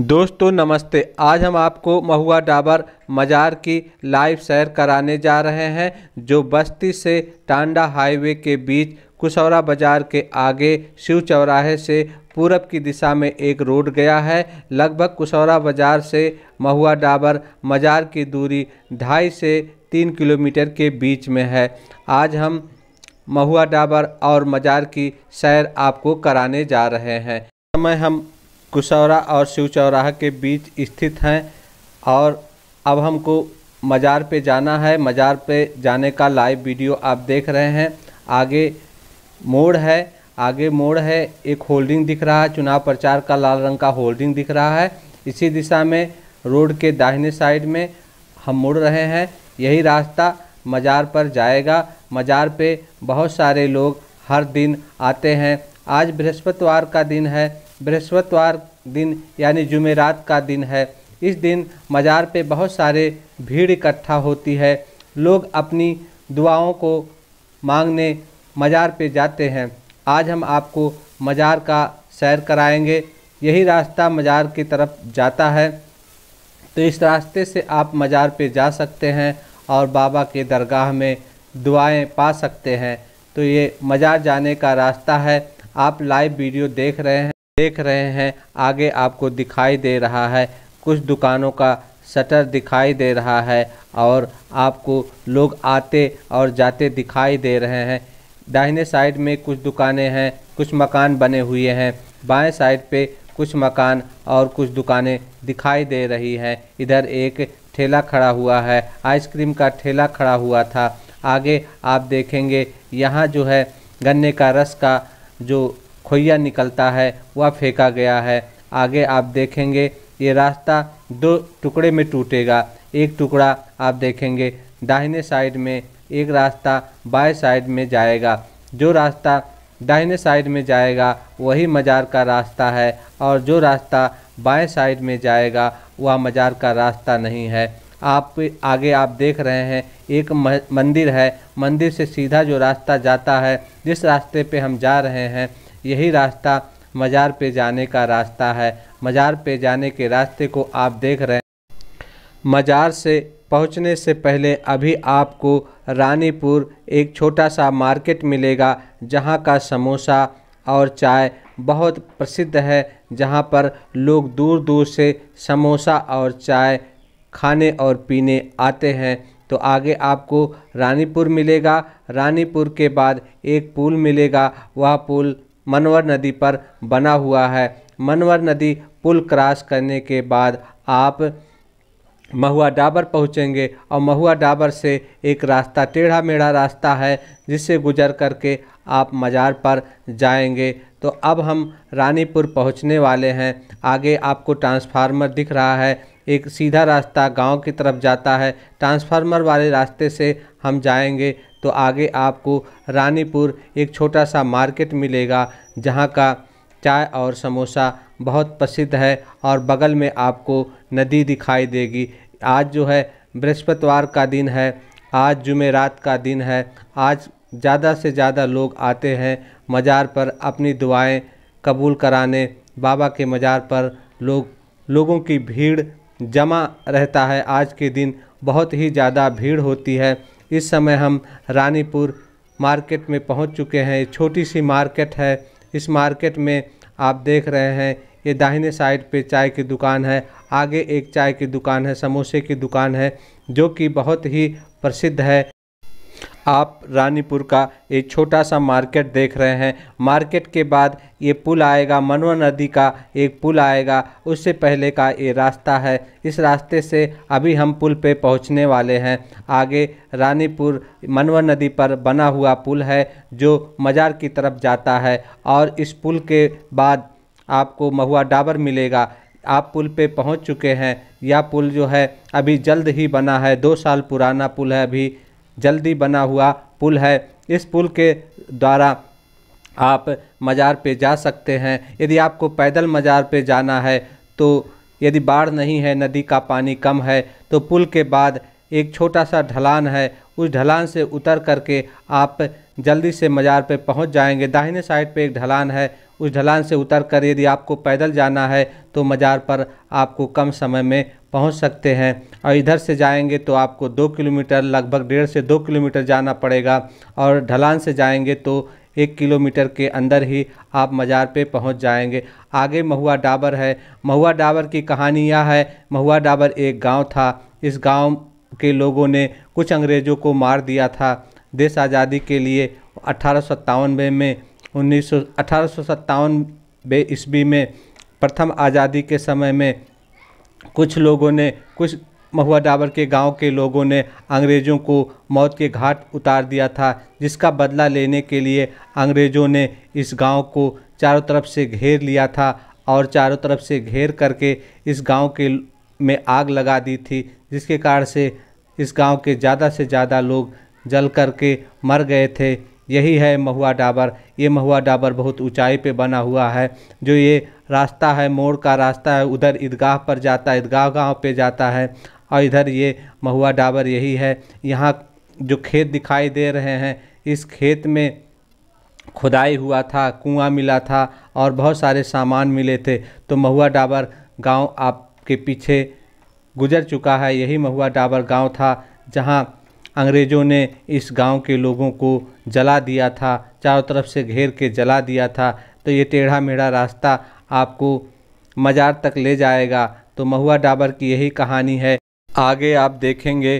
दोस्तों नमस्ते आज हम आपको महुआ डाबर मज़ार की लाइव सैर कराने जा रहे हैं जो बस्ती से टांडा हाईवे के बीच कुशौरा बाज़ार के आगे शिव चौराहे से पूरब की दिशा में एक रोड गया है लगभग कुशौरा बाज़ार से महुआ डाबर मज़ार की दूरी ढाई से तीन किलोमीटर के बीच में है आज हम महुआ डाबर और मज़ार की सैर आपको कराने जा रहे हैं समय हम कुशौरा और शिव चौराह के बीच स्थित हैं और अब हमको मज़ार पे जाना है मज़ार पे जाने का लाइव वीडियो आप देख रहे हैं आगे मोड़ है आगे मोड़ है एक होल्डिंग दिख रहा है चुनाव प्रचार का लाल रंग का होल्डिंग दिख रहा है इसी दिशा में रोड के दाहिने साइड में हम मुड़ रहे हैं यही रास्ता मज़ार पर जाएगा मज़ार पे बहुत सारे लोग हर दिन आते हैं आज बृहस्पतिवार का दिन है बृहस्पतिवार दिन यानी जुमेरात का दिन है इस दिन मज़ार पे बहुत सारे भीड़ इकट्ठा होती है लोग अपनी दुआओं को मांगने मज़ार पे जाते हैं आज हम आपको मज़ार का सैर कराएंगे यही रास्ता मज़ार की तरफ जाता है तो इस रास्ते से आप मज़ार पे जा सकते हैं और बाबा के दरगाह में दुआएं पा सकते हैं तो ये मज़ार जाने का रास्ता है आप लाइव वीडियो देख रहे हैं देख रहे हैं आगे आपको दिखाई दे रहा है कुछ दुकानों का शटर दिखाई दे रहा है और आपको लोग आते और जाते दिखाई दे रहे हैं दाहिने साइड में कुछ दुकानें हैं कुछ मकान बने हुए हैं बाएं साइड पे कुछ मकान और कुछ दुकानें दिखाई दे रही हैं इधर एक ठेला खड़ा हुआ है आइसक्रीम का ठेला खड़ा हुआ था आगे आप देखेंगे यहाँ जो है गन्ने का रस का जो खोया निकलता है वह फेंका गया है आगे आप देखेंगे ये रास्ता दो टुकड़े में टूटेगा एक टुकड़ा आप देखेंगे दाहिने साइड में एक रास्ता बाएं साइड में जाएगा जो रास्ता दाहिने साइड में जाएगा वही मज़ार का रास्ता है और जो रास्ता बाएं साइड में जाएगा वह मज़ार का रास्ता नहीं है आप आगे आप देख रहे हैं एक मंदिर है मंदिर से सीधा जो रास्ता जाता है जिस रास्ते पे हम जा रहे हैं यही रास्ता मज़ार पे जाने का रास्ता है मज़ार पे जाने के रास्ते को आप देख रहे हैं मज़ार से पहुंचने से पहले अभी आपको रानीपुर एक छोटा सा मार्केट मिलेगा जहां का समोसा और चाय बहुत प्रसिद्ध है जहां पर लोग दूर दूर से समोसा और चाय खाने और पीने आते हैं तो आगे आपको रानीपुर मिलेगा रानीपुर के बाद एक पुल मिलेगा वह पुल मनवर नदी पर बना हुआ है मनवर नदी पुल क्रॉस करने के बाद आप महुआ डाबर पहुँचेंगे और महुआ डाबर से एक रास्ता टेढ़ा मेढ़ा रास्ता है जिससे गुजर करके आप मज़ार पर जाएंगे तो अब हम रानीपुर पहुंचने वाले हैं आगे आपको ट्रांसफार्मर दिख रहा है एक सीधा रास्ता गांव की तरफ जाता है ट्रांसफार्मर वाले रास्ते से हम जाएंगे तो आगे आपको रानीपुर एक छोटा सा मार्केट मिलेगा जहां का चाय और समोसा बहुत प्रसिद्ध है और बगल में आपको नदी दिखाई देगी आज जो है बृहस्पतिवार का दिन है आज जुमेरात का दिन है आज ज़्यादा से ज़्यादा लोग आते हैं मज़ार पर अपनी दुआएं कबूल कराने बाबा के मज़ार पर लोग लोगों की भीड़ जमा रहता है आज के दिन बहुत ही ज़्यादा भीड़ होती है इस समय हम रानीपुर मार्केट में पहुंच चुके हैं छोटी सी मार्केट है इस मार्केट में आप देख रहे हैं ये दाहिने साइड पे चाय की दुकान है आगे एक चाय की दुकान है समोसे की दुकान है जो कि बहुत ही प्रसिद्ध है आप रानीपुर का एक छोटा सा मार्केट देख रहे हैं मार्केट के बाद ये पुल आएगा मनवा नदी का एक पुल आएगा उससे पहले का ये रास्ता है इस रास्ते से अभी हम पुल पे पहुंचने वाले हैं आगे रानीपुर मनवा नदी पर बना हुआ पुल है जो मज़ार की तरफ जाता है और इस पुल के बाद आपको महुआ डाबर मिलेगा आप पुल पे पहुंच चुके हैं यह पुल जो है अभी जल्द ही बना है दो साल पुराना पुल है अभी जल्दी बना हुआ पुल है इस पुल के द्वारा आप मज़ार पे जा सकते हैं यदि आपको पैदल मज़ार पे जाना है तो यदि बाढ़ नहीं है नदी का पानी कम है तो पुल के बाद एक छोटा सा ढलान है उस ढलान से उतर करके आप जल्दी से मज़ार पे पहुंच जाएंगे दाहिने साइड पे एक ढलान है उस ढलान से उतर कर यदि आपको पैदल जाना है तो मज़ार पर आपको कम समय में पहुंच सकते हैं और इधर से जाएंगे तो आपको दो किलोमीटर लगभग डेढ़ से दो किलोमीटर जाना पड़ेगा और ढलान से जाएंगे तो एक किलोमीटर के अंदर ही आप मज़ार पे पहुंच जाएंगे आगे महुआ डाबर है महुआ डाबर की कहानी यह है महुआ डाबर एक गांव था इस गांव के लोगों ने कुछ अंग्रेज़ों को मार दिया था देश आज़ादी के लिए अठारह में उन्नीस सौ ईस्वी में प्रथम आज़ादी के समय में कुछ लोगों ने कुछ महुआ डाबर के गांव के लोगों ने अंग्रेज़ों को मौत के घाट उतार दिया था जिसका बदला लेने के लिए अंग्रेज़ों ने इस गांव को चारों तरफ से घेर लिया था और चारों तरफ से घेर करके इस गांव के में आग लगा दी थी जिसके कारण से इस गांव के ज़्यादा से ज़्यादा लोग जल करके मर गए थे यही है महुआ डाबर ये महुआ डाबर बहुत ऊंचाई पे बना हुआ है जो ये रास्ता है मोड़ का रास्ता है उधर ईदगाह पर जाता है ईदगाह गाँव पे जाता है और इधर ये महुआ डाबर यही है यहाँ जो खेत दिखाई दे रहे हैं इस खेत में खुदाई हुआ था कुआं मिला था और बहुत सारे सामान मिले थे तो महुआ डाबर गाँव आपके पीछे गुजर चुका है यही महुआ डाबर गाँव था जहाँ अंग्रेज़ों ने इस गांव के लोगों को जला दिया था चारों तरफ से घेर के जला दिया था तो ये टेढ़ा मेढ़ा रास्ता आपको मज़ार तक ले जाएगा तो महुआ डाबर की यही कहानी है आगे आप देखेंगे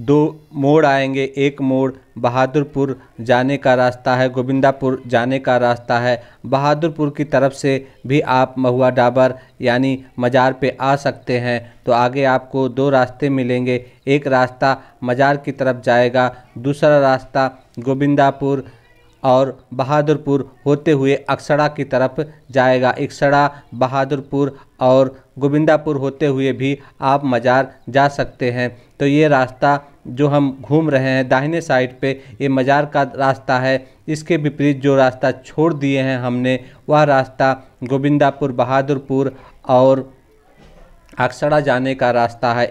दो मोड़ आएंगे एक मोड़ बहादुरपुर जाने का रास्ता है गोविंदापुर जाने का रास्ता है बहादुरपुर की तरफ से भी आप महुआ डाबर यानी मज़ार पे आ सकते हैं तो आगे आपको दो रास्ते मिलेंगे एक रास्ता मज़ार की तरफ जाएगा दूसरा रास्ता गोविंदापुर और बहादुरपुर होते हुए अक्सड़ा की तरफ जाएगा इक्सड़ा बहादुरपुर और गोविंदापुर होते हुए भी आप मज़ार जा सकते हैं तो ये रास्ता जो हम घूम रहे हैं दाहिने साइड पे ये मज़ार का रास्ता है इसके विपरीत जो रास्ता छोड़ दिए हैं हमने वह रास्ता गोविंदापुर बहादुरपुर और अक्सड़ा जाने का रास्ता है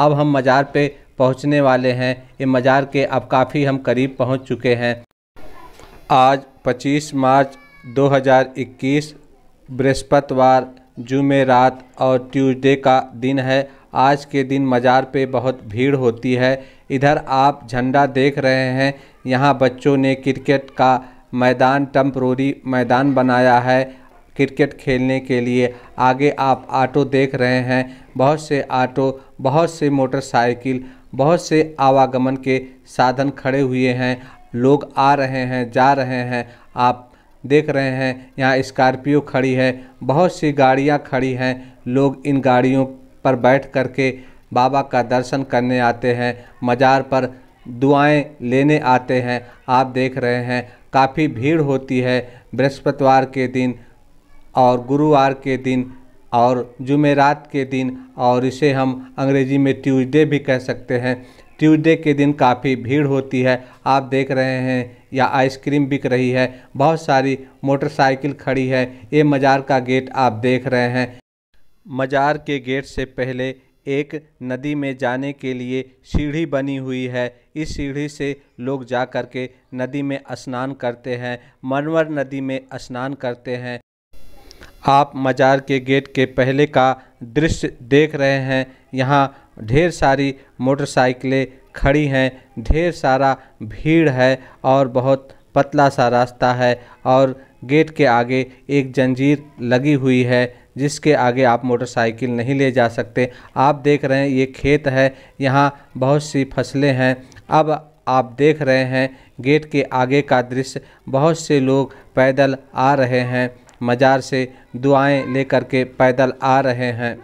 अब हम मज़ार पे पहुंचने वाले हैं ये मज़ार के अब काफ़ी हम करीब पहुंच चुके हैं आज 25 मार्च 2021 बृहस्पतिवार जुमे रात और ट्यूसडे का दिन है आज के दिन मज़ार पे बहुत भीड़ होती है इधर आप झंडा देख रहे हैं यहाँ बच्चों ने क्रिकेट का मैदान टम्प्रोरी मैदान बनाया है क्रिकेट खेलने के लिए आगे आप ऑटो देख रहे हैं बहुत से ऑटो बहुत से मोटरसाइकिल बहुत से आवागमन के साधन खड़े हुए हैं लोग आ रहे हैं जा रहे हैं आप देख रहे हैं यहाँ स्कॉर्पियो खड़ी है बहुत सी गाड़ियाँ खड़ी हैं लोग इन गाड़ियों पर बैठ कर के बाबा का दर्शन करने आते हैं मज़ार पर दुआएं लेने आते हैं आप देख रहे हैं काफ़ी भीड़ होती है बृहस्पतिवार के दिन और गुरुवार के दिन और जुमेरात के दिन और इसे हम अंग्रेज़ी में ट्यूसडे भी कह सकते हैं ट्यूजडे के दिन काफ़ी भीड़ होती है आप देख रहे हैं या आइसक्रीम बिक रही है बहुत सारी मोटरसाइकिल खड़ी है ये मज़ार का गेट आप देख रहे हैं मज़ार के गेट से पहले एक नदी में जाने के लिए सीढ़ी बनी हुई है इस सीढ़ी से लोग जा कर के नदी में स्नान करते हैं मनवर नदी में स्नान करते हैं आप मज़ार के गेट के पहले का दृश्य देख रहे हैं यहाँ ढेर सारी मोटरसाइकिलें खड़ी हैं ढेर सारा भीड़ है और बहुत पतला सा रास्ता है और गेट के आगे एक जंजीर लगी हुई है जिसके आगे आप मोटरसाइकिल नहीं ले जा सकते आप देख रहे हैं ये खेत है यहाँ बहुत सी फसलें हैं अब आप देख रहे हैं गेट के आगे का दृश्य बहुत से लोग पैदल आ रहे हैं मज़ार से दुआएं लेकर के पैदल आ रहे हैं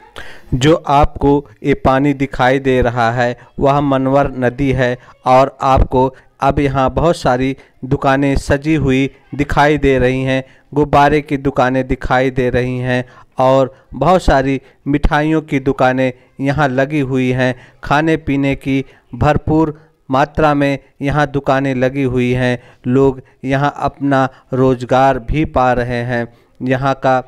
जो आपको ये पानी दिखाई दे रहा है वह मनवर नदी है और आपको अब यहाँ बहुत सारी दुकानें सजी हुई दिखाई दे रही हैं गुब्बारे की दुकानें दिखाई दे रही हैं और बहुत सारी मिठाइयों की दुकानें यहाँ लगी हुई हैं खाने पीने की भरपूर मात्रा में यहाँ दुकानें लगी हुई हैं लोग यहाँ अपना रोज़गार भी पा रहे हैं यहाँ का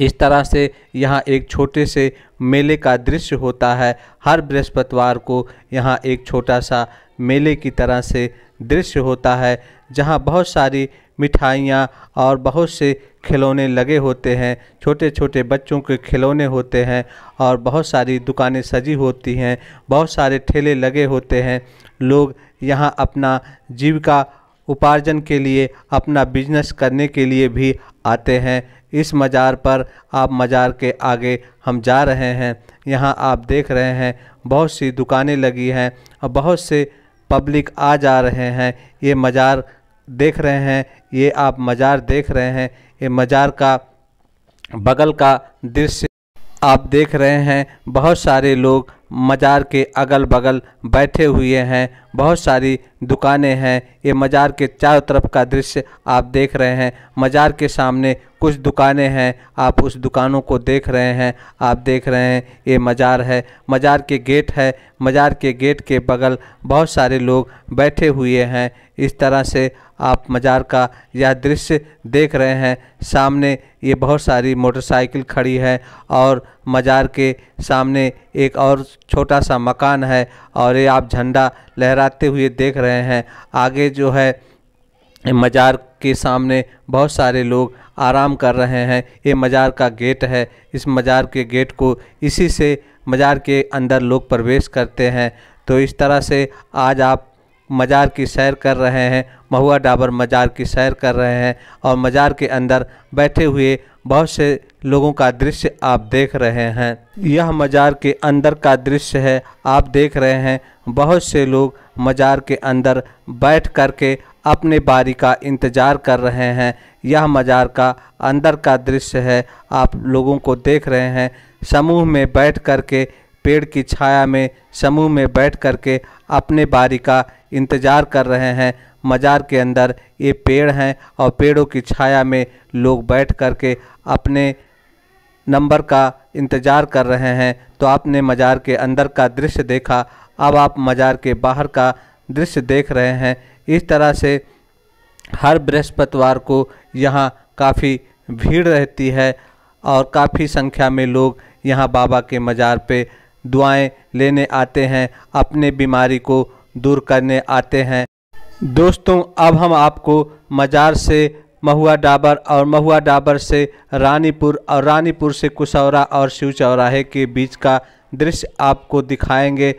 इस तरह से यहाँ एक छोटे से मेले का दृश्य होता है हर बृहस्पतिवार को यहाँ एक छोटा सा मेले की तरह से दृश्य होता है जहाँ बहुत सारी मिठाइयाँ और बहुत से खिलौने लगे होते हैं छोटे छोटे बच्चों के खिलौने होते हैं और बहुत सारी दुकानें सजी होती हैं बहुत सारे ठेले लगे होते हैं लोग यहाँ अपना जीविका उपार्जन के लिए अपना बिजनेस करने के लिए भी आते हैं इस मज़ार पर आप मज़ार के आगे हम जा रहे हैं यहाँ आप देख रहे हैं बहुत सी दुकानें लगी हैं और बहुत से पब्लिक आ जा रहे हैं ये मज़ार देख रहे हैं ये आप मज़ार देख रहे हैं ये मज़ार का बगल का दृश्य आप देख रहे हैं बहुत सारे लोग मज़ार के अगल बगल बैठे हुए हैं बहुत सारी दुकानें हैं ये मज़ार के चारों तरफ का दृश्य आप देख रहे हैं मज़ार के सामने कुछ दुकानें हैं आप उस दुकानों को देख रहे हैं आप देख रहे हैं ये मज़ार है मज़ार के गेट है मज़ार के गेट के बगल बहुत सारे लोग बैठे हुए हैं इस तरह से आप मज़ार का यह दृश्य देख रहे हैं सामने ये बहुत सारी मोटरसाइकिल खड़ी है और मज़ार के सामने एक और छोटा सा मकान है और ये आप झंडा लहराते हुए देख रहे हैं आगे जो है मज़ार के सामने बहुत सारे लोग आराम कर रहे हैं ये मज़ार का गेट है इस मज़ार के गेट को इसी से मज़ार के अंदर लोग प्रवेश करते हैं तो इस तरह से आज आप मज़ार की सैर कर रहे हैं महुआ डाबर मज़ार की सैर कर रहे हैं और मज़ार के अंदर बैठे हुए बहुत से लोगों का दृश्य आप देख रहे हैं यह मज़ार के अंदर का दृश्य है आप देख रहे हैं बहुत से लोग मज़ार के अंदर बैठ कर के अपने बारी का इंतज़ार कर रहे हैं यह मज़ार का अंदर का दृश्य है आप लोगों को देख रहे हैं समूह में बैठ कर के पेड़ की छाया में समूह में बैठ कर के अपने बारी का इंतज़ार कर रहे हैं मज़ार के अंदर ये पेड़ हैं और पेड़ों की छाया में लोग बैठ कर के अपने नंबर का इंतज़ार कर रहे हैं तो आपने मज़ार के अंदर का दृश्य देखा अब आप मज़ार के बाहर का दृश्य देख रहे हैं इस तरह से हर बृहस्पतिवार को यहाँ काफ़ी भीड़ रहती है और काफ़ी संख्या में लोग यहाँ बाबा के मज़ार पे दुआएं लेने आते हैं अपने बीमारी को दूर करने आते हैं दोस्तों अब हम आपको मज़ार से महुआ डाबर और महुआ डाबर से रानीपुर और रानीपुर से कुशौरा और शिव चौराहे के बीच का दृश्य आपको दिखाएंगे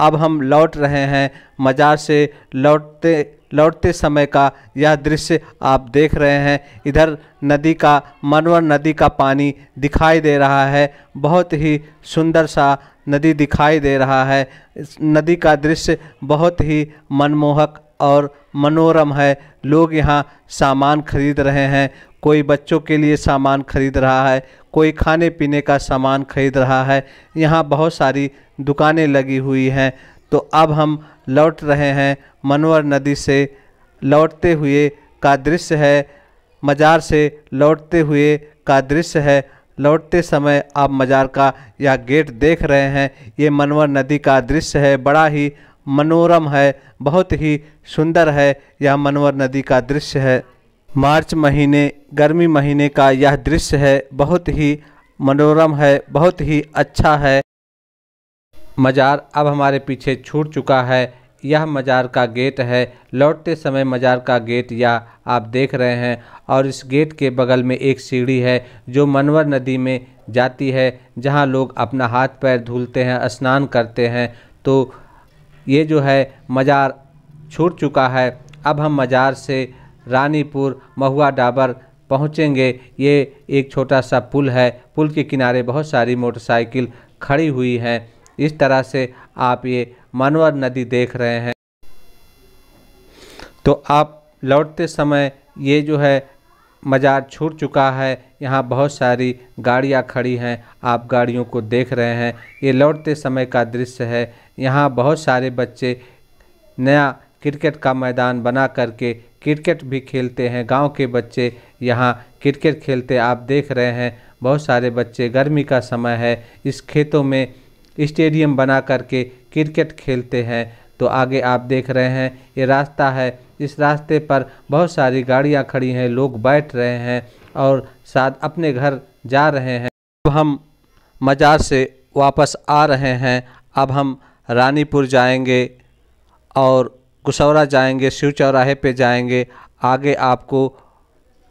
अब हम लौट रहे हैं मज़ार से लौटते लौटते समय का यह दृश्य आप देख रहे हैं इधर नदी का मनवर नदी का पानी दिखाई दे रहा है बहुत ही सुंदर सा नदी दिखाई दे रहा है इस नदी का दृश्य बहुत ही मनमोहक और मनोरम है लोग यहाँ सामान खरीद रहे हैं कोई बच्चों के लिए सामान खरीद रहा है कोई खाने पीने का सामान खरीद रहा है यहाँ बहुत सारी दुकानें लगी हुई हैं तो अब हम लौट रहे हैं मनोहर नदी से लौटते हुए का दृश्य है मज़ार से लौटते हुए का दृश्य है लौटते समय आप मज़ार का यह गेट देख रहे हैं ये मनवर नदी का दृश्य है बड़ा ही मनोरम है बहुत ही सुंदर है यह मनवर नदी का दृश्य है मार्च महीने गर्मी महीने का यह दृश्य है बहुत ही मनोरम है बहुत ही अच्छा है मज़ार अब हमारे पीछे छूट चुका है यह मज़ार का गेट है लौटते समय मज़ार का गेट या आप देख रहे हैं और इस गेट के बगल में एक सीढ़ी है जो मनवर नदी में जाती है जहां लोग अपना हाथ पैर धुलते हैं स्नान करते हैं तो ये जो है मज़ार छूट चुका है अब हम मज़ार से रानीपुर महुआ डाबर पहुंचेंगे ये एक छोटा सा पुल है पुल के किनारे बहुत सारी मोटरसाइकिल खड़ी हुई हैं इस तरह से आप ये मनवर नदी देख रहे हैं तो आप लौटते समय ये जो है मज़ार छूट चुका है यहाँ बहुत सारी गाड़ियाँ खड़ी हैं आप गाड़ियों को देख रहे हैं ये लौटते समय का दृश्य है यहाँ बहुत सारे बच्चे नया क्रिकेट का मैदान बना करके क्रिकेट भी खेलते हैं गांव के बच्चे यहाँ क्रिकेट खेलते आप देख रहे हैं बहुत सारे बच्चे गर्मी का समय है इस खेतों में स्टेडियम बना करके क्रिकेट खेलते हैं तो आगे आप देख रहे हैं ये रास्ता है इस रास्ते पर बहुत सारी गाड़ियाँ खड़ी हैं लोग बैठ रहे हैं और साथ अपने घर जा रहे हैं अब हम मज़ार से वापस आ रहे हैं अब हम रानीपुर जाएंगे और कुशौरा जाएंगे शिव चौराहे पर जाएंगे आगे आपको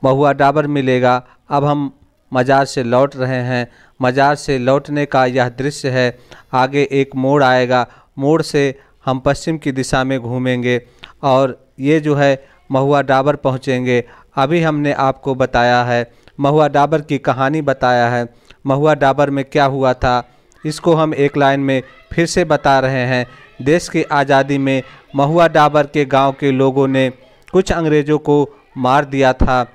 महुआ डाबर मिलेगा अब हम मज़ार से लौट रहे हैं मज़ार से लौटने का यह दृश्य है आगे एक मोड़ आएगा मोड़ से हम पश्चिम की दिशा में घूमेंगे और ये जो है महुआ डाबर पहुँचेंगे अभी हमने आपको बताया है महुआ डाबर की कहानी बताया है महुआ डाबर में क्या हुआ था इसको हम एक लाइन में फिर से बता रहे हैं देश की आज़ादी में महुआ डाबर के गांव के लोगों ने कुछ अंग्रेज़ों को मार दिया था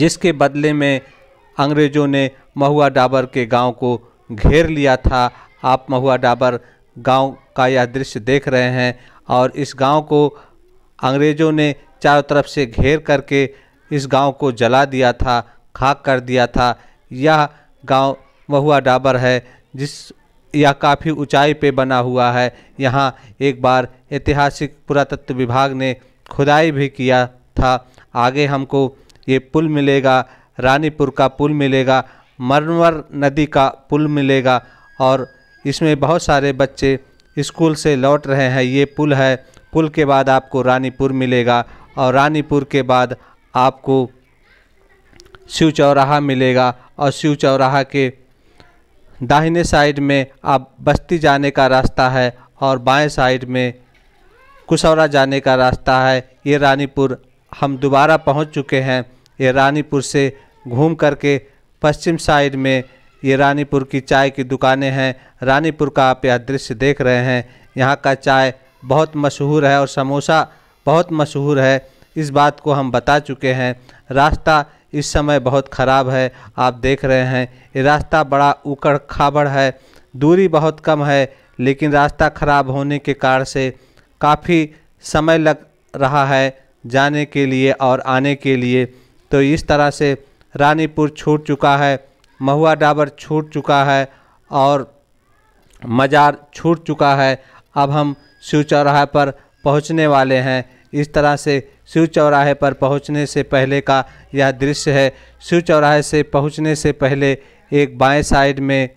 जिसके बदले में अंग्रेज़ों ने महुआ डाबर के गांव को घेर लिया था आप महुआ डाबर गांव का यह दृश्य देख रहे हैं और इस गांव को अंग्रेज़ों ने चारों तरफ से घेर करके इस गांव को जला दिया था खाक कर दिया था यह गांव महुआ डाबर है जिस यह काफ़ी ऊंचाई पे बना हुआ है यहाँ एक बार ऐतिहासिक पुरातत्व विभाग ने खुदाई भी किया था आगे हमको ये पुल मिलेगा रानीपुर का पुल मिलेगा मरनवर नदी का पुल मिलेगा और इसमें बहुत सारे बच्चे स्कूल से लौट रहे हैं ये पुल है पुल के बाद आपको रानीपुर मिलेगा और रानीपुर के बाद आपको शिव चौराहा मिलेगा और शिव चौराहा के दाहिने साइड में आप बस्ती जाने का रास्ता है और बाएं साइड में कुसौरा जाने का रास्ता है ये रानीपुर हम दोबारा पहुंच चुके हैं ये रानीपुर से घूम करके पश्चिम साइड में ये रानीपुर की चाय की दुकानें हैं रानीपुर का आप यह दृश्य देख रहे हैं यहाँ का चाय बहुत मशहूर है और समोसा बहुत मशहूर है इस बात को हम बता चुके हैं रास्ता इस समय बहुत ख़राब है आप देख रहे हैं ये रास्ता बड़ा उकड़ खाबड़ है दूरी बहुत कम है लेकिन रास्ता ख़राब होने के कारण से काफ़ी समय लग रहा है जाने के लिए और आने के लिए तो इस तरह से रानीपुर छूट चुका है महुआ डाबर छूट चुका है और मज़ार छूट चुका है अब हम शिव चौराहे पर पहुंचने वाले हैं इस तरह से शिव चौराहे पर पहुंचने से पहले का यह दृश्य है शिव चौराहे से पहुंचने से पहले एक बाएं साइड में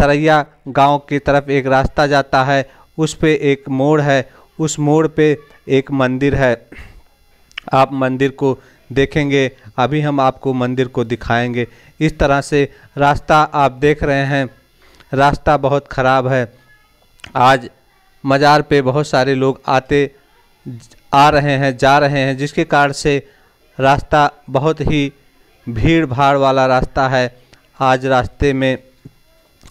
सरैया गांव की तरफ एक रास्ता जाता है उस पे एक मोड़ है उस मोड़ पे एक मंदिर है आप मंदिर को देखेंगे अभी हम आपको मंदिर को दिखाएंगे इस तरह से रास्ता आप देख रहे हैं रास्ता बहुत ख़राब है आज मज़ार पे बहुत सारे लोग आते आ रहे हैं जा रहे हैं जिसके कारण से रास्ता बहुत ही भीड़ भाड़ वाला रास्ता है आज रास्ते में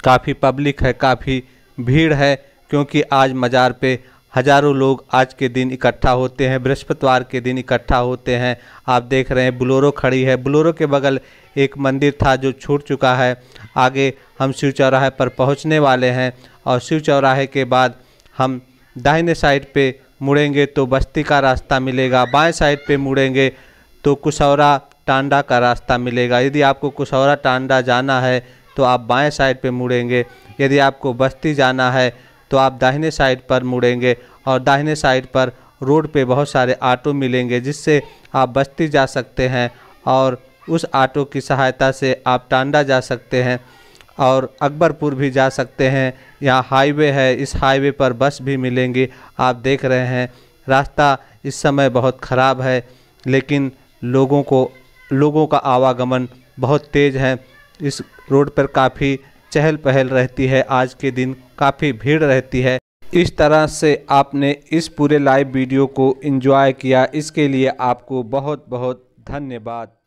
काफ़ी पब्लिक है काफ़ी भीड़ है क्योंकि आज मज़ार पे हजारों लोग आज के दिन इकट्ठा होते हैं बृहस्पतिवार के दिन इकट्ठा होते हैं आप देख रहे हैं बुलोरो खड़ी है बुलोरो के बगल एक मंदिर था जो छूट चुका है आगे हम शिव चौराहे पर पहुंचने वाले हैं और शिव चौराहे के बाद हम दाहिने साइड पे मुड़ेंगे तो बस्ती का रास्ता मिलेगा बाएं साइड पे मुड़ेंगे तो कुशौरा टांडा का रास्ता मिलेगा यदि आपको कुशौरा टांडा जाना है तो आप बाएं साइड पे मुड़ेंगे यदि आपको बस्ती जाना है तो आप दाहिने साइड पर मुड़ेंगे और दाहिने साइड पर रोड पे बहुत सारे ऑटो मिलेंगे जिससे आप बस्ती जा सकते हैं और उस ऑटो की सहायता से आप टांडा जा सकते हैं और अकबरपुर भी जा सकते हैं यहाँ हाईवे है इस हाईवे पर बस भी मिलेंगी आप देख रहे हैं रास्ता इस समय बहुत ख़राब है लेकिन लोगों को लोगों का आवागमन बहुत तेज़ है इस रोड पर काफ़ी चहल पहल रहती है आज के दिन काफ़ी भीड़ रहती है इस तरह से आपने इस पूरे लाइव वीडियो को एंजॉय किया इसके लिए आपको बहुत बहुत धन्यवाद